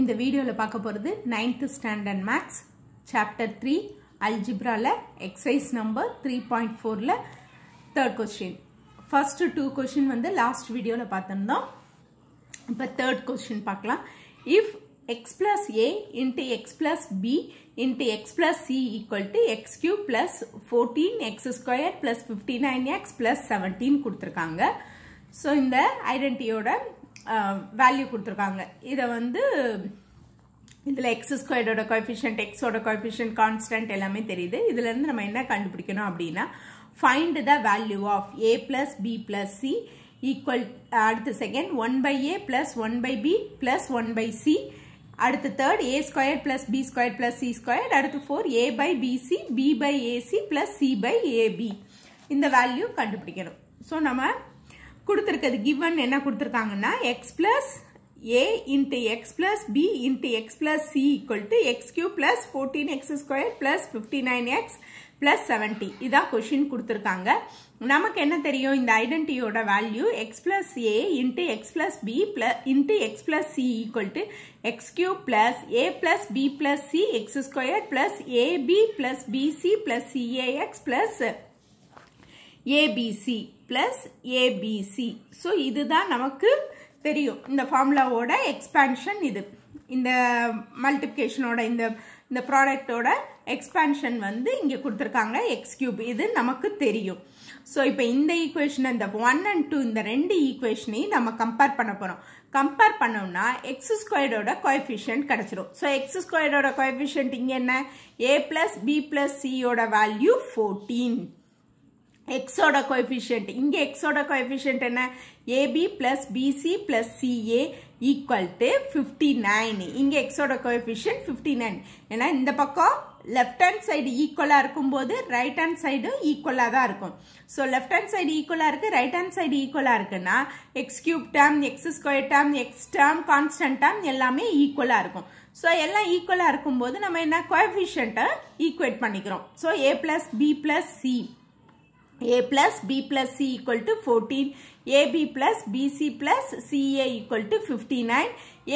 இந்த வீடியோவில் பார்க்க போகிறது ninth standard maths chapter three அல்ஜிப்ராவில் எக்ஸசைஸ் நம்பர் த்ரீ பாயிண்ட் ஃபோரில் third question first two question வந்து லாஸ்ட் வீடியோவில் பார்த்துருந்தோம் இப்போ தேர்ட் கொஸ்டின் பார்க்கலாம் if x into x a b into x b c equal to x cube plus fourteen x square plus fifty nine x plus seventeen கொடுத்துருக்காங்க so இந்த ஐடென்டியோட value கொடுத்துருக்காங்க இதை வந்து இதில் எக்ஸ் ஸ்கொயர்டோட கோஎஃபிஷியன்ட் எக்ஸோட கோஎஃபிஷியன்ட் கான்ஸ்டன்ட் எல்லாமே தெரியுது இதுலேருந்து நம்ம என்ன கண்டுபிடிக்கணும் அப்படின்னா find the value of a plus b plus c equal அடுத்த second one by a plus one by b plus one by c அடுத்த third a square plus b square plus c square அடுத்து four a by b c b by a c plus c by a b இந்த வேல்யூ கண்டுபிடிக்கணும் so நம்ம கொடுத்துருக்குது given என்ன கொடுத்துருக்காங்கன்னா x plus a into x plus b into x plus c equal to fourteen x square 14x fifty nine x plus seventy இதான் question கொடுத்துருக்காங்க நமக்கு என்ன தெரியும் இந்த ஐடென்டிட்டியோட value x plus a into x plus b plus into x plus c equal to x cube plus a plus b plus c x square plus a b plus b c plus c a x plus a b c plus a b c so இதுதான் நமக்கு தெரியும் இந்த ஃபார்முலாவோட expansion இது இந்த மல்டிப்ளிகேஷனோட இந்த இந்த ப்ராடக்டோட expansion வந்து இங்கே கொடுத்துருக்காங்க x cube. இது நமக்கு தெரியும் ஸோ இப்போ இந்த equation இந்த ஒன் அண்ட் டூ இந்த ரெண்டு ஈக்குவேஷனையும் நம்ம கம்பேர் பண்ண போகிறோம் கம்பேர் squared ஓட coefficient கடச்சிரும். So, ஸோ squared ஸ்கொயர்டோட coefficient இங்கே என்ன ஏ ப்ளஸ் பி ப்ளஸ் ஓட வேல்யூ ஃபோர்டீன் எக்ஸோட கோஎஃபிஷியன்ட் இங்கே எக்ஸோட கோஎஃபிஷியன்ட் என்ன a b plus b c plus c a equal to fifty nine இங்கே எக்ஸோட கோஎஃபிஷியன்ட் ஃபிஃப்டி நைன் ஏன்னா இந்த பக்கம் லெஃப்ட் ஹேண்ட் சைடு ஈக்குவலாக இருக்கும்போது ரைட் ஹேண்ட் சைடும் ஈக்குவலாக தான் இருக்கும் ஸோ லெஃப்ட் ஹேண்ட் சைடு ஈக்குவலாக இருக்குது ரைட் ஹேண்ட் சைடு ஈக்குவலாக இருக்குன்னா x cube term x square term x term constant term எல்லாமே ஈக்குவலாக இருக்கும் ஸோ எல்லாம் ஈக்குவலாக இருக்கும்போது நம்ம என்ன கோஎஃபிஷியன்ட்டை ஈக்குவேட் பண்ணிக்கிறோம் so a plus b plus c a plus b plus c equal to 14 ab plus bc plus ca equal to 59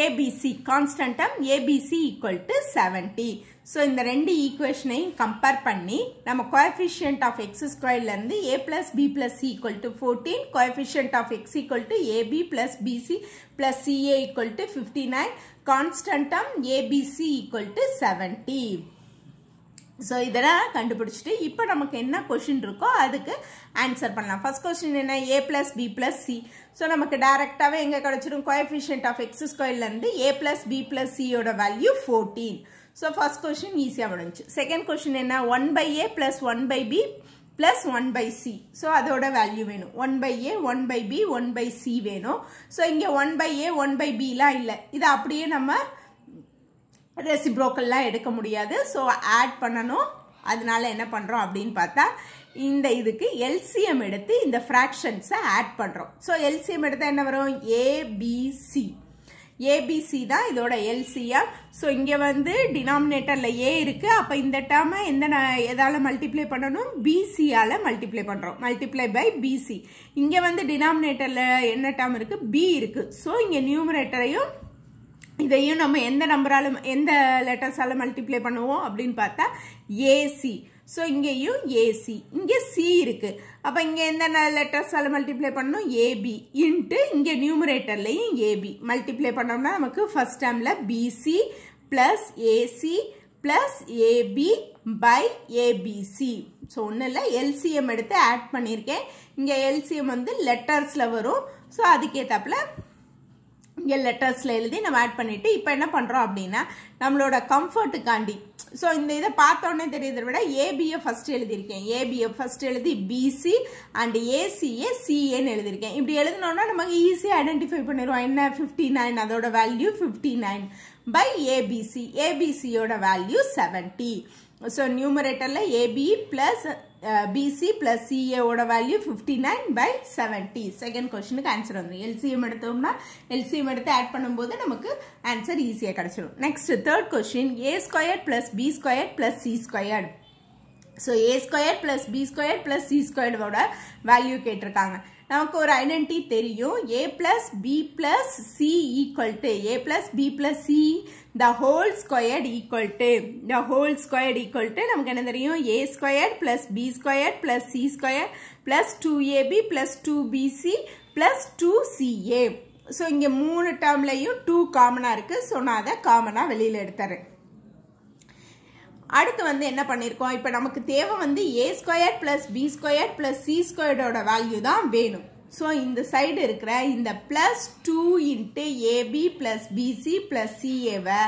abc constant term abc equal to 70 so இந்த ரெண்டு ஈக்குவேஷனையும் கம்பேர் பண்ணி நம்ம கோஎஃபிஷியன்ட் ஆஃப் எக்ஸ் ஸ்கொயர்லேருந்து a plus b plus c equal to fourteen coefficient of x equal to a b plus b c plus c a equal to fifty nine கான்ஸ்டன்டம் a b c equal to seventy so இதெல்லாம் கண்டுபிடிச்சிட்டு இப்போ நமக்கு என்ன question இருக்கோ அதுக்கு answer பண்ணலாம் ஃபஸ்ட் கொஸ்டின் என்ன a plus b plus c so நமக்கு டைரெக்டாகவே எங்கே கிடச்சிடும் கோஎஃபிஷியன்ட் ஆஃப் எக்ஸ் ஸ்கொயர்லேருந்து ஏ ப்ளஸ் பி ப்ளஸ் சியோட value fourteen so first question ஈஸியாக முடிஞ்சு செகண்ட் கொஸ்டின் என்ன one by a plus one by b plus one by c so அதோட வேல்யூ வேணும் one by a one by b one by c வேணும் so இங்கே one by a one by பிலாம் இல்லை இதை அப்படியே நம்ம ரெசிப்ரோக்கல்லாம் எடுக்க முடியாது ஸோ ஆட் பண்ணணும் அதனால என்ன பண்ணுறோம் அப்படின்னு பார்த்தா இந்த இதுக்கு எல்சிஎம் எடுத்து இந்த ஃப்ராக்ஷன்ஸை ஆட் பண்ணுறோம் ஸோ எல்சிஎம் எடுத்தால் என்ன வரும் ஏபிசி ஏபிசி தான் இதோட எல்சிஎம் ஸோ இங்கே வந்து டினாமினேட்டரில் ஏ இருக்குது அப்போ இந்த டேர்மை எந்த எதால் மல்டிப்ளை பண்ணணும் பிசியால் மல்டிப்ளை பண்ணுறோம் மல்டிப்ளை பை பிசி இங்கே வந்து டினாமினேட்டரில் என்ன டேம் இருக்குது பி இருக்குது ஸோ இங்கே நியூமரேட்டரையும் இதையும் நம்ம எந்த நம்பராலும் எந்த லெட்டர்ஸால் மல்டிப்ளை பண்ணுவோம் அப்படின்னு பார்த்தா ஏசி ஸோ இங்கேயும் ஏசி இங்கே சி இருக்குது அப்போ இங்கே எந்த லெட்டர்ஸால் மல்டிப்ளை பண்ணணும் ஏபி இன்ட்டு இங்கே நியூமரேட்டர்லையும் ஏபி மல்டிப்ளை பண்ணோம்னா நமக்கு ஃபஸ்ட் டைம்ல b c plus a c plus a b by a b c so ஒன்றும் இல்லை எல்சிஎம் எடுத்து ஆட் பண்ணியிருக்கேன் இங்கே எல்சிஎம் வந்து லெட்டர்ஸில் வரும் ஸோ அதுக்கேற்றாப்புல இங்கே லெட்டர்ஸில் எழுதி நம்ம ஆட் பண்ணிவிட்டு இப்போ என்ன பண்ணுறோம் அப்படின்னா நம்மளோட கம்ஃபர்ட்டுக்காண்டி ஸோ இந்த இதை பார்த்தோன்னே தெரியுதை விட ஏபிஏ ஃபஸ்ட் எழுதியிருக்கேன் ஏபிஏ ஃபஸ்ட் எழுதி பிசி அண்ட் ஏசிஏ சிஏன்னு எழுதியிருக்கேன் இப்படி எழுதினோன்னா நமக்கு ஈஸியாக ஐடென்டிஃபை பண்ணிடுவோம் என்ன ஃபிஃப்டி நைன் அதோட value fifty nine by a b c ஏபிசியோட வேல்யூ செவன்ட்டி ஸோ நியூமரேட்டரில் ஏபி ப்ளஸ் பிசி uh, ஓட சிஏவோட value fifty nine by seventy second answer answer வந்துடும் எல்சிஎம் எடுத்தோம்னா எல்சிஎம் எடுத்து ஆட் பண்ணும்போது நமக்கு ஆன்சர் ஈஸியாக கிடச்சிடும் next third question a square plus b square plus c square so a square plus b square plus c ஸ்கொயர்டோட value கேட்டிருக்காங்க நமக்கு ஒரு ஐடென்டி தெரியும் a plus b plus c equal to a plus b plus c the whole squared equal to the whole squared equal to நமக்கு என்ன தெரியும் a squared plus b squared plus c square plus two a b plus two b c plus two c a so இங்கே மூணு டேர்ம்லையும் two காமனாக இருக்குது so நான் அதை காமனாக வெளியில் எடுத்துறேன் அடுத்து வந்து என்ன பண்ணியிருக்கோம் இப்போ நமக்கு தேவை வந்து a square plus b square plus c ஸ்கொயர்டோட வேல்யூ தான் வேணும் ஸோ இந்த சைடு இருக்கிற இந்த plus two into a b plus b c plus சிஏவை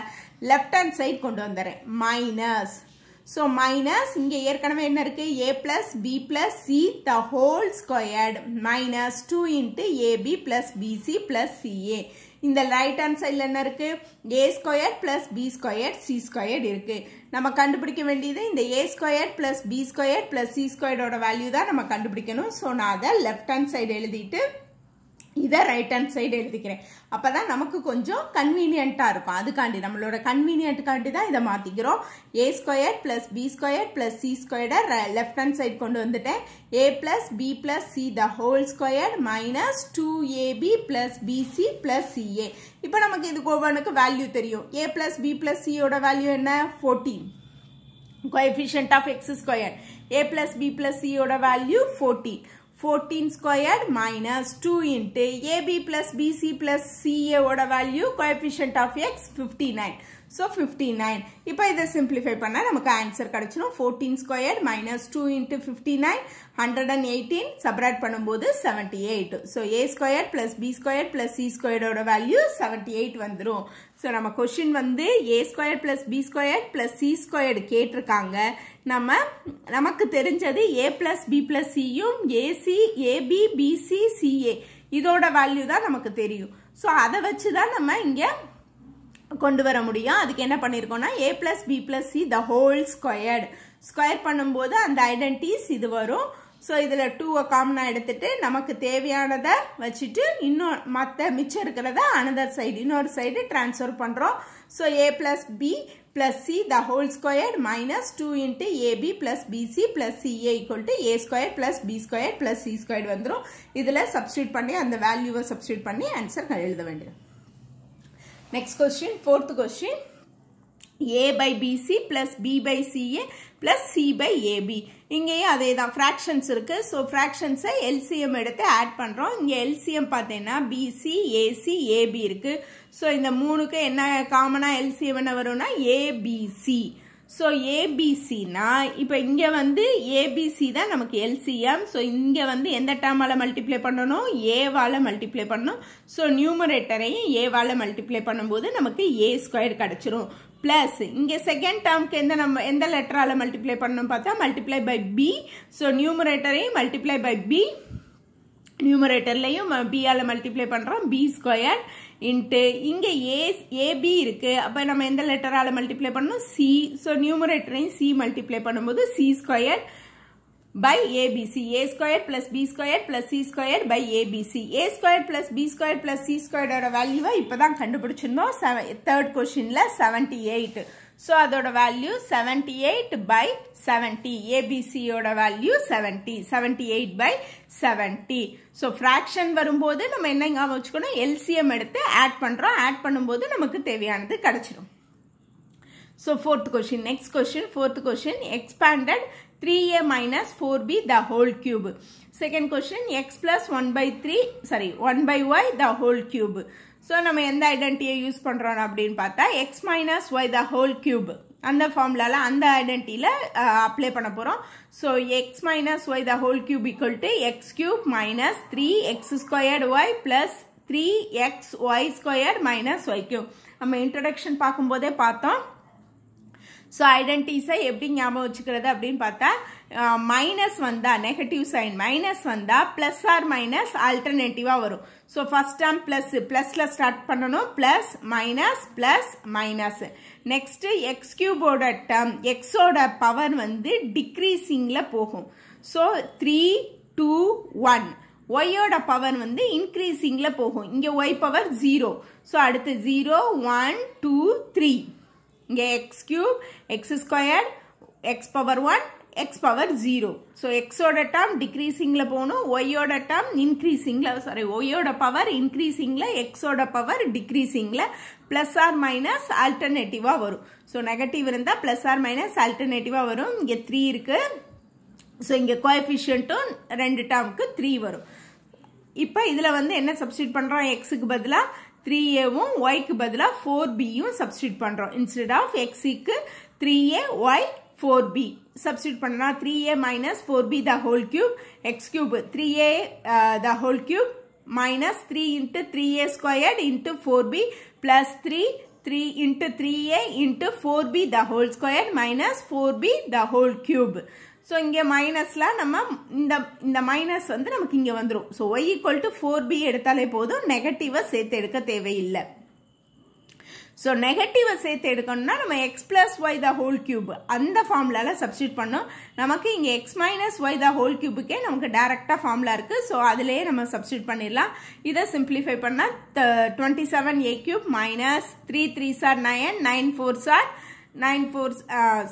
லெஃப்ட் ஹேண்ட் சைட் கொண்டு வந்துடுறேன் மைனஸ் ஸோ மைனஸ் இங்கே ஏற்கனவே என்ன இருக்குது a plus b plus c the whole squared minus two into a b plus b c plus c a இந்த ரைட் ஹேண்ட் சைடில் என்ன இருக்குது a square plus b square c square இருக்குது நம்ம கண்டுபிடிக்க வேண்டியது இந்த a square plus b square plus c ஸ்கொயரோட வேல்யூ தான் நம்ம கண்டுபிடிக்கணும் ஸோ நான் அதை லெஃப்ட் ஹேண்ட் சைடு எழுதிட்டு இதை ரைட் ஹேண்ட் சைடு எழுதிக்கிறேன் அப்போ தான் நமக்கு கொஞ்சம் கன்வீனியண்ட்டாக இருக்கும் அதுக்காண்டி நம்மளோட கன்வீனியண்ட்டுக்காண்டி தான் இதை மாற்றிக்கிறோம் a square plus b square plus c ஸ்கொயரை லெஃப்ட் ஹேண்ட் சைடு கொண்டு வந்துட்டேன் a plus b plus c the whole square minus two a b plus b c plus c a இப்போ நமக்கு இதுக்கு ஒவ்வொன்றுக்கு வேல்யூ தெரியும் ஏ ப்ளஸ் பி ப்ளஸ் சியோட வேல்யூ என்ன fourteen coefficient of x square a plus b plus சியோட value fourteen fourteen square minus two into a b plus b c plus சிஏவோட value coefficient of x fifty nine so 59. Nine இப்போ இதை simplify பண்ணால் நமக்கு answer கிடச்சிடும் fourteen square minus two into fifty nine hundred and eighteen subtract பண்ணும்போது seventy eight so a square plus b square plus c ஸ்கொயரோட value seventy eight வந்துடும் so நம்ம question வந்து a square plus b square plus c squared கேட்டிருக்காங்க நம்ம நமக்கு தெரிஞ்சது a plus b plus சியும் ஏசி ஏபி பிசி சிஏ இதோட வேல்யூ தான் நமக்கு தெரியும் ஸோ அதை வச்சு தான் நம்ம இங்கே கொண்டு வர முடியும் அதுக்கு என்ன பண்ணியிருக்கோம்னா a plus b plus c the whole squared square பண்ணும்போது அந்த ஐடென்டிஸ் இது வரும் ஸோ இதில் டூவை காமனாக எடுத்துட்டு நமக்கு தேவையானதை வச்சுட்டு இன்னும் மற்ற மிச்சம் இருக்கிறத அனதர் சைடு இன்னொரு சைடு டிரான்ஸ்ஃபர் பண்ணுறோம் so a plus b plus c the whole square minus two into a b plus b c plus c a equal to a square plus b square plus c square வந்துடும் இதில் substitute பண்ணி அந்த வேல்யூவை substitute பண்ணி answer எழுத வேண்டியது Next question, fourth question. A by BC plus B by CA plus C by AB. இங்கேயும் அதே தான் ஃப்ராக்ஷன்ஸ் இருக்குது ஸோ ஃப்ராக்ஷன்ஸை LCM எடுத்து add பண்ணுறோம் இங்கே LCM பார்த்தீங்கன்னா BC, AC, AB இருக்கு so இந்த மூனுக்கு என்ன காமனா LCM என்ன வரும்னா ABC ஸோ ஏபிசினா இப்போ இங்கே வந்து ஏபிசி தான் நமக்கு எல்சிஎம் ஸோ இங்கே வந்து எந்த டேர்மால் மல்டிப்ளை பண்ணணும் ஏவால் மல்டிப்ளை பண்ணணும் ஸோ நியூமரேட்டரையும் ஏவால் மல்டிப்ளை பண்ணும்போது நமக்கு ஏ ஸ்கொயர் கிடச்சிரும் ப்ளஸ் இங்கே செகண்ட் டேர்முக்கு எந்த நம்ம எந்த லெட்டரால் மல்டிப்ளை பண்ணணும் பார்த்தா மல்டிப்ளை பை பி ஸோ நியூமரேட்டரையும் மல்டிப்ளை பை பி நியூமரேட்டர்லையும் பியால் மல்டிப்ளை பண்ணுறோம் பி ஸ்கொயர் இன்ட்டு இங்கே ஏ ஏபி இருக்குது அப்போ நம்ம எந்த லெட்டரால் மல்டிப்ளை பண்ணணும் சி ஸோ நியூமரேட்டரையும் சி மல்டிப்ளை பண்ணும்போது c square by a b c a square plus b square plus c square by a b c a square plus b square plus c ஸ்கொயரோட ஓட இப்போ தான் கண்டுபிடிச்சிருந்தோம் செவன் தேர்ட் கொஷினில் செவன்ட்டி எயிட் ஸோ அதோட வேல்யூ 78 எயிட் பை ABC ஏபிசியோட value seventy seventy eight by So, so fraction வரும்போது நம்ம என்ன இங்காம் வச்சுக்கணும் எல்சிஎம் எடுத்து ஆட் பண்ணுறோம் ஆட் பண்ணும்போது நமக்கு தேவையானது கிடச்சிரும் so fourth question. Next question fourth question. Expanded three a minus four b the whole question. Second plus x by one by three sorry one by y the whole so நம்ம எந்த ஐடென்டிட்டியை use பண்ணுறோம் அப்படின்னு பார்த்தா x minus y the whole cube அந்த ஃபார்ம்லால அந்த ஐடென்டிட்டியில் அப்ளை பண்ண போகிறோம் so x minus y the whole cube equal to x cube minus three x squared Y plus three x y square minus y cube நம்ம introduction பார்க்கும்போதே பார்த்தோம் so ஐடென்டிஸை எப்படி ஞாபகம் வச்சுக்கிறது அப்படின்னு பார்த்தா மைனஸ் வந்தால் நெகட்டிவ் சைன் மைனஸ் வந்தால் ப்ளஸ் ஆர் மைனஸ் ஆல்டர்னேட்டிவாக வரும் ஸோ ஃபஸ்ட் டேர்ம் ப்ளஸ் ப்ளஸில் ஸ்டார்ட் பண்ணணும் plus minus plus minus next x கியூபோட டேர்ம் எக்ஸோட பவர் வந்து டிக்ரீஸிங்கில் போகும் ஸோ த்ரீ டூ ஒன் ஓட பவர் வந்து இன்க்ரீஸிங்கில் போகும் இங்கே ஒய் பவர் ஜீரோ ஸோ அடுத்து ஜீரோ ஒன் டூ த்ரீ இங்கே x cube x square x power one x power zero so எக்ஸோட டேம் டிக்ரீஸிங்கில் போகணும் ஒய்யோட டேம் இன்க்ரீஸிங்கில் சாரி ஒய்யோட பவர் இன்க்ரீஸிங்கில் எக்ஸோட பவர் டிக்ரீஸிங்கில் ப்ளஸ் ஆர் மைனஸ் ஆல்டர்னேட்டிவாக வரும் ஸோ நெகட்டிவ் இருந்தால் ப்ளஸ் ஆர் மைனஸ் ஆல்டர்னேட்டிவாக வரும் இங்கே த்ரீ இருக்குது ஸோ இங்கே கோஎஃபிஷியன்ட்டும் ரெண்டு டேர்முக்கு த்ரீ வரும் இப்போ இதில் வந்து என்ன சப்ஸ்டியூட் பண்ணுறோம் எக்ஸுக்கு பதிலாக த்ரீ ஏவும் ஒய்க்கு பதிலாக ஃபோர் பியும் சப்ஸ்டியூட் பண்ணுறோம் இன்ஸ்டெட் ஆஃப் எக்ஸுக்கு three a y four b substitute 3a three a minus four b the whole 3a the whole three a the whole 3a minus three into three a 3 into four b 4b three three into three a into four b the whole square minus four b the whole so இங்கே மைனஸ்லாம் நம்ம இந்த இந்த minus வந்து நமக்கு இங்கே வந்துடும் so y equal to four b எடுத்தாலே போதும் negative சேர்த்து எடுக்க தேவையில்லை ஸோ நெகட்டிவை சேர்த்து எடுக்கணும்னா நம்ம x plus y the whole cube அந்த ஃபார்முலால சப்ஸ்டியூட் பண்ணோம் நமக்கு இங்கே x minus y the whole கியூபுக்கே நமக்கு டேரெக்டாக ஃபார்முலா இருக்குது ஸோ அதிலேயே நம்ம சப்ஸ்டியூட் பண்ணிடலாம் இதை சிம்பிளிஃபை பண்ணால் twenty seven a cube minus three three sir nine nine four sir nine four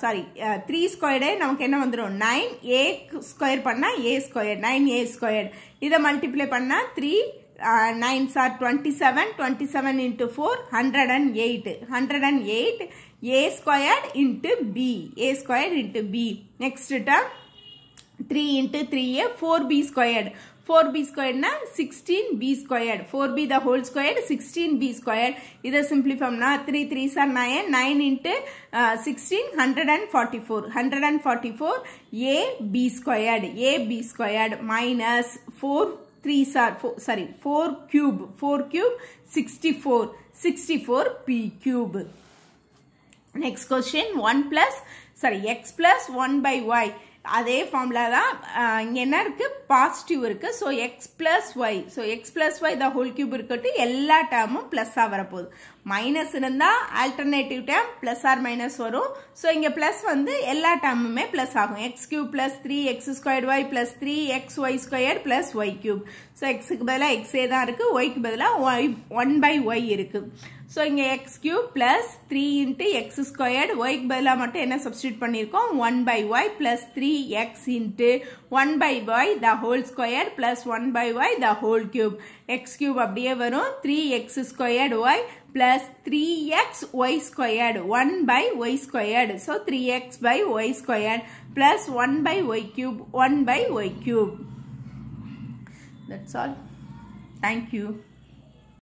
sorry three ஸ்கொயர்டே நமக்கு என்ன வந்துடும் நைன் ஏ ஸ்கொயர் பண்ணால் a square nine a square இதை மல்டிப்ளை பண்ணால் three uh, 9s are 27, 27 into 4, 108. 108, a squared into b, a squared into b. Next term, 3 into 3a, 4b squared. 4b squared na 16b squared. 4b the whole squared, 16b squared. Either simply from na 3 3s are 9, 9 into uh, 16, 144. 144, a b squared, a b squared minus 4 3 four, sorry 4 cube 4 cube 64 64 p cube next question 1 plus sorry x plus 1 by y அதே formula தான் இங்கே என்ன இருக்குது positive இருக்குது so x plus y so x plus y the whole cube இருக்கட்டும் எல்லா டேர்மும் ப்ளஸ்ஸாக வரப்போகுது மைனஸ் இருந்தால் alternative term plus or minus வரும் ஸோ இங்கே ப்ளஸ் வந்து எல்லா டேமுமே ப்ளஸ் ஆகும் x cube plus three x square y plus three x y square plus y cube so எக்ஸுக்கு பதிலாக எக்ஸே தான் இருக்குது ஒய்க்கு பதிலாக ஒய் ஒன் பை ஒய் இருக்குது ஸோ இங்கே x cube plus three into x squared ஒய்க்கு பதிலாக மட்டும் என்ன சப்ஸ்டியூட் பண்ணியிருக்கோம் one by y plus three x into one by y the whole square plus one by y the whole cube x cube அப்படியே வரும் three x squared y three x y squared one by y squared so three x by y square plus one by y cube one by y cube That's all. Thank you.